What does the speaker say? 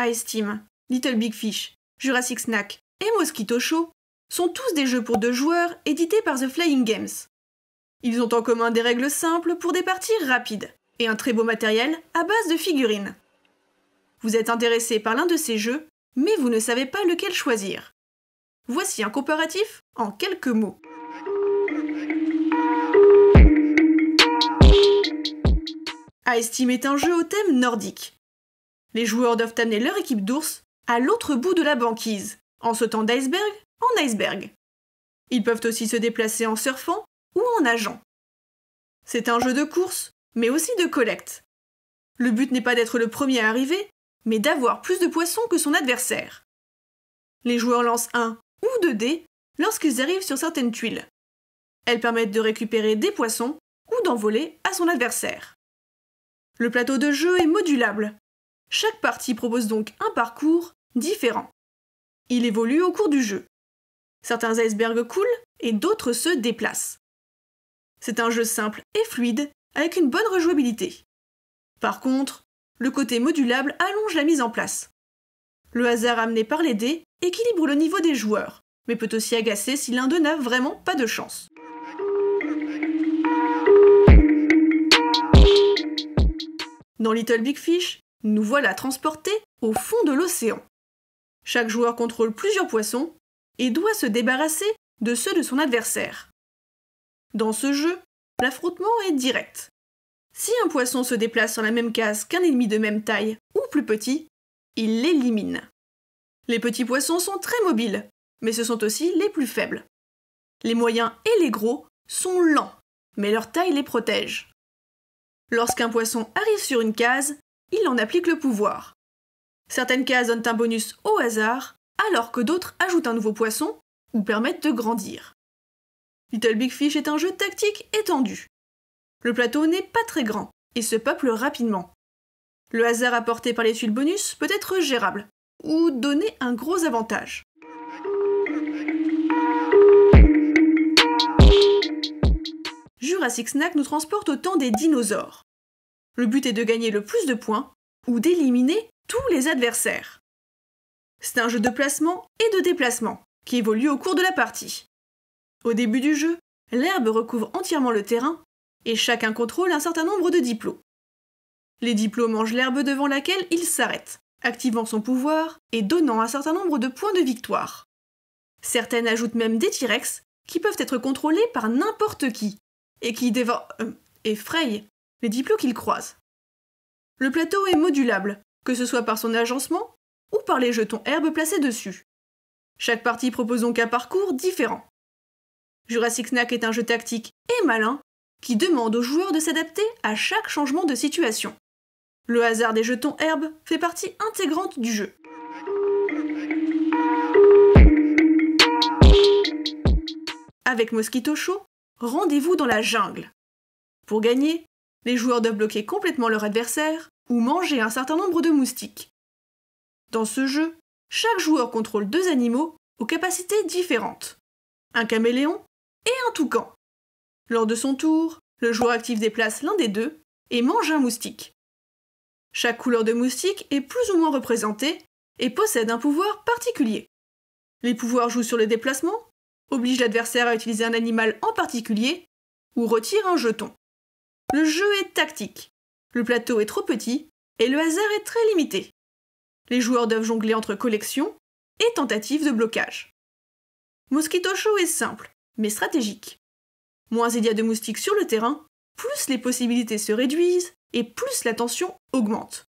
Ice Little Big Fish, Jurassic Snack et Mosquito Show sont tous des jeux pour deux joueurs édités par The Flying Games. Ils ont en commun des règles simples pour des parties rapides et un très beau matériel à base de figurines. Vous êtes intéressé par l'un de ces jeux, mais vous ne savez pas lequel choisir. Voici un comparatif en quelques mots. Ice est un jeu au thème nordique, les joueurs doivent amener leur équipe d'ours à l'autre bout de la banquise, en sautant d'iceberg en iceberg. Ils peuvent aussi se déplacer en surfant ou en nageant. C'est un jeu de course, mais aussi de collecte. Le but n'est pas d'être le premier à arriver, mais d'avoir plus de poissons que son adversaire. Les joueurs lancent un ou deux dés lorsqu'ils arrivent sur certaines tuiles. Elles permettent de récupérer des poissons ou d'envoler à son adversaire. Le plateau de jeu est modulable chaque partie propose donc un parcours différent. Il évolue au cours du jeu. Certains icebergs coulent et d'autres se déplacent. C'est un jeu simple et fluide avec une bonne rejouabilité. Par contre, le côté modulable allonge la mise en place. Le hasard amené par les dés équilibre le niveau des joueurs, mais peut aussi agacer si l'un d'eux n'a vraiment pas de chance. Dans Little Big Fish, nous voilà transportés au fond de l'océan. Chaque joueur contrôle plusieurs poissons et doit se débarrasser de ceux de son adversaire. Dans ce jeu, l'affrontement est direct. Si un poisson se déplace sur la même case qu'un ennemi de même taille ou plus petit, il l'élimine. Les petits poissons sont très mobiles, mais ce sont aussi les plus faibles. Les moyens et les gros sont lents, mais leur taille les protège. Lorsqu'un poisson arrive sur une case, il en applique le pouvoir. Certaines cases donnent un bonus au hasard, alors que d'autres ajoutent un nouveau poisson ou permettent de grandir. Little Big Fish est un jeu tactique étendu. Le plateau n'est pas très grand et se peuple rapidement. Le hasard apporté par les tuiles bonus peut être gérable ou donner un gros avantage. Jurassic Snack nous transporte au temps des dinosaures. Le but est de gagner le plus de points ou d'éliminer tous les adversaires. C'est un jeu de placement et de déplacement qui évolue au cours de la partie. Au début du jeu, l'herbe recouvre entièrement le terrain et chacun contrôle un certain nombre de diplômes. Les diplômes mangent l'herbe devant laquelle ils s'arrêtent, activant son pouvoir et donnant un certain nombre de points de victoire. Certaines ajoutent même des T-Rex qui peuvent être contrôlés par n'importe qui et qui dévorent, euh, effrayent les diplômes qu'ils croisent. Le plateau est modulable, que ce soit par son agencement ou par les jetons herbes placés dessus. Chaque partie propose donc un parcours différent. Jurassic Snack est un jeu tactique et malin qui demande aux joueurs de s'adapter à chaque changement de situation. Le hasard des jetons herbes fait partie intégrante du jeu. Avec Mosquito Show, rendez-vous dans la jungle. Pour gagner, les joueurs doivent bloquer complètement leur adversaire ou manger un certain nombre de moustiques. Dans ce jeu, chaque joueur contrôle deux animaux aux capacités différentes, un caméléon et un toucan. Lors de son tour, le joueur actif déplace l'un des deux et mange un moustique. Chaque couleur de moustique est plus ou moins représentée et possède un pouvoir particulier. Les pouvoirs jouent sur le déplacement, obligent l'adversaire à utiliser un animal en particulier ou retirent un jeton. Le jeu est tactique. Le plateau est trop petit et le hasard est très limité. Les joueurs doivent jongler entre collection et tentatives de blocage. Mosquito Show est simple, mais stratégique. Moins il y a de moustiques sur le terrain, plus les possibilités se réduisent et plus la tension augmente.